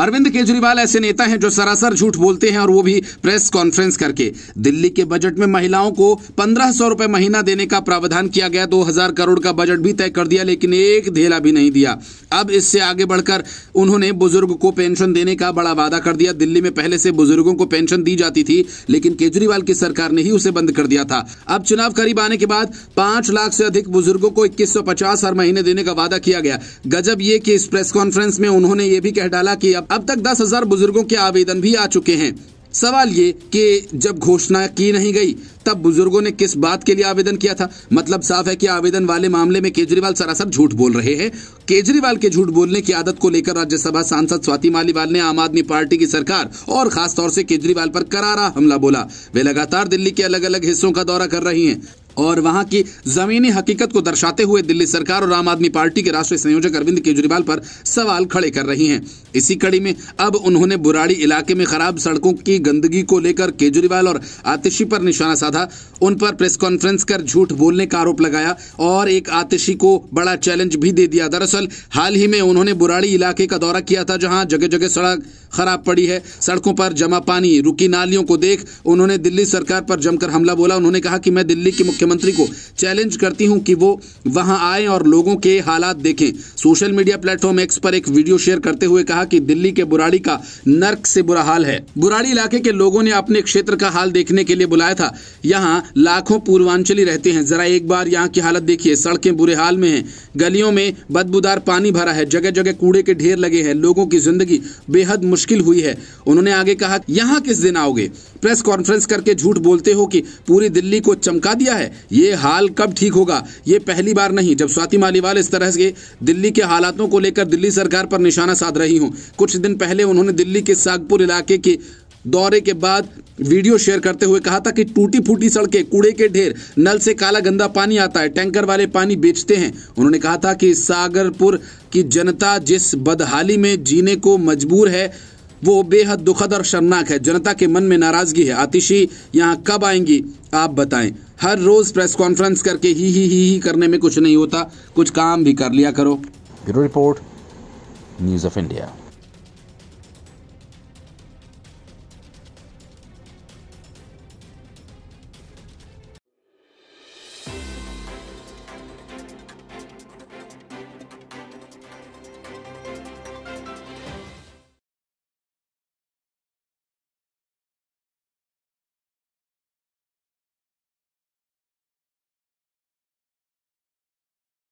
अरविंद केजरीवाल ऐसे नेता हैं जो सरासर झूठ बोलते हैं और वो भी प्रेस कॉन्फ्रेंस करके दिल्ली के बजट में महिलाओं को पंद्रह सौ रुपए महीना देने का प्रावधान किया गया दो हजार करोड़ का बजट भी तय कर दिया लेकिन एक धेला भी नहीं दिया अब इससे आगे बढ़कर उन्होंने बुजुर्ग को पेंशन देने का बड़ा वादा कर दिया दिल्ली में पहले से बुजुर्गों को पेंशन दी जाती थी लेकिन केजरीवाल की सरकार ने ही उसे बंद कर दिया था अब चुनाव करीब आने के बाद पांच लाख से अधिक बुजुर्गों को इक्कीस हर महीने देने का वादा किया गया गजब ये कि इस प्रेस कॉन्फ्रेंस में उन्होंने ये भी कह डाला कि अब अब तक दस हजार बुजुर्गो के आवेदन भी आ चुके हैं सवाल ये कि जब घोषणा की नहीं गई तब बुजुर्गों ने किस बात के लिए आवेदन किया था मतलब साफ है कि आवेदन वाले मामले में केजरीवाल सरासर झूठ बोल रहे हैं केजरीवाल के झूठ बोलने की आदत को लेकर राज्यसभा सांसद स्वाति मालीवाल ने आम आदमी पार्टी की सरकार और खासतौर से केजरीवाल पर करारा हमला बोला वे लगातार दिल्ली के अलग अलग हिस्सों का दौरा कर रही है और वहां की जमीनी हकीकत को दर्शाते हुए दिल्ली सरकार और आम आदमी पार्टी के राष्ट्रीय संयोजक अरविंद केजरीवाल पर सवाल खड़े कर रही हैं इसी कड़ी में अब उन्होंने बुराड़ी इलाके में खराब सड़कों की गंदगी को लेकर केजरीवाल और आतिशी पर निशाना साधा उन पर प्रेस कॉन्फ्रेंस कर झूठ बोलने का आरोप लगाया और एक आतिशी को बड़ा चैलेंज भी दे दिया दरअसल हाल ही में उन्होंने बुराड़ी इलाके का दौरा किया था जहां जगह जगह सड़क खराब पड़ी है सड़कों पर जमा पानी रुकी नालियों को देख उन्होंने दिल्ली सरकार पर जमकर हमला बोला उन्होंने कहा कि मैं दिल्ली की मुख्यमंत्री को चैलेंज करती हूं कि वो वहां आए और लोगों के हालात देखें सोशल मीडिया प्लेटफॉर्म एक्स पर एक वीडियो शेयर करते हुए कहा कि दिल्ली के बुराड़ी का नर्क से बुरा हाल है बुराड़ी इलाके के लोगों ने अपने क्षेत्र का हाल देखने के लिए बुलाया था यहाँ लाखों पूर्वांचली रहते हैं जरा एक बार यहाँ की हालत देखिए सड़कें बुरे हाल में है गलियों में बदबूदार पानी भरा है जगह जगह कूड़े के ढेर लगे हैं लोगों की जिंदगी बेहद मुश्किल हुई है उन्होंने आगे कहा यहाँ किस दिन आओगे प्रेस कॉन्फ्रेंस करके झूठ बोलते हो कि पूरी दिल्ली को चमका दिया है ये हाल कब ठीक होगा ये पहली बार नहीं जब स्वाति मालीवाल इस तरह से दिल्ली के हालातों को लेकर दिल्ली सरकार पर निशाना साध रही हूँ कुछ दिन पहले उन्होंने दिल्ली के सागपुर इलाके के दौरे के बाद वीडियो शेयर करते हुए कहा था कि टूटी फूटी सड़कें कूड़े के ढेर नल से काला गंदा पानी आता है टैंकर वाले पानी बेचते हैं उन्होंने कहा था कि सागरपुर की जनता जिस बदहाली में जीने को मजबूर है वो बेहद दुखद और शर्मनाक है जनता के मन में नाराज़गी है आतिशी यहाँ कब आएंगी आप बताएं हर रोज़ प्रेस कॉन्फ्रेंस करके ही ही ही ही करने में कुछ नहीं होता कुछ काम भी कर लिया करो bureau report news of India